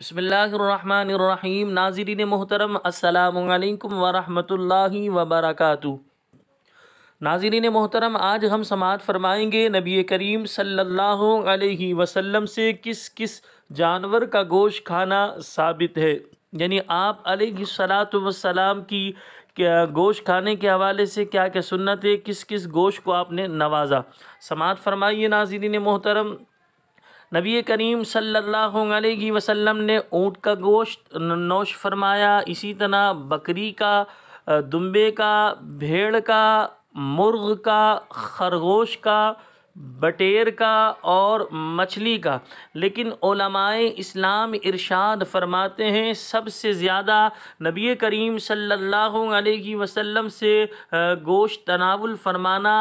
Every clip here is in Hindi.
बसमीम नाजरीन मोहतरम असलकम वरहमल वबरक नाजरीन मोहतरम आज हम समात फरमाएंगे नबी करीम सल्लल्लाहु अलैहि वसल्लम से किस किस जानवर का गोश्त खाना साबित है यानी आप सलात वसलाम की गोश्त खाने के हवाले से क्या क्या सुन्नत है किस किस गोश्त को आपने नवाजा समात फरमाइए नाजरीन मोहतरम नबी करीम सल्लल्लाहु अलैहि वसल्लम ने ऊँट का गोश्त नौश फरमाया इसी तरह बकरी का दुम्बे का भेड़ का मुर्ग का खरगोश का बटेर का और मछली का लेकिन ओलमाए इस्लाम इरशाद फरमाते हैं सबसे ज़्यादा नबी करीम सल्लल्लाहु अलैहि वसल्लम से गोश्त तनावुल फरमाना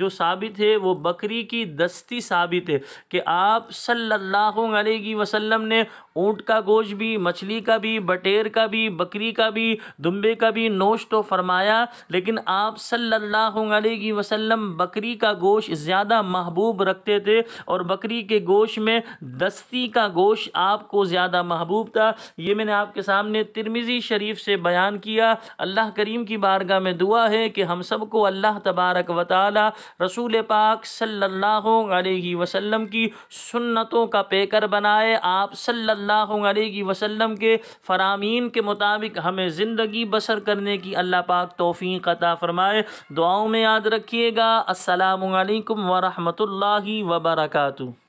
जो साबित है वो बकरी की दस्ती साबित है कि आप सल्लल्लाहु अलैहि वसल्लम ने ऊँट का गोश्त भी मछली का भी बटेर का भी बकरी का भी दुम्बे का भी नोश तो फरमाया लेकिन आप सल्लल्लाहु अलैहि वसल्लम बकरी का गोश्त ज़्यादा महबूब रखते थे और बकरी के गोश में दस्ती का गोश आपको ज़्यादा महबूब था ये मैंने आपके सामने तिरमिज़ी शरीफ से बयान किया अल्लाह करीम की बारगाह में दुआ है कि हम सबको अल्लाह तबारक व ताली रसूल पाक सल्लल्लाहु अलैहि वसल्लम की सुन्नतों का पेकर बनाए आप सल्लल्लाहु अलैहि वसल्लम के फरामीन के मुताबिक हमें ज़िंदगी बसर करने की अल्लाह पाक तोफ़ी क़ता फ़रमाए दुआओं में याद रखिएगा असलकम वरम rahmatullahi wa barakatuh.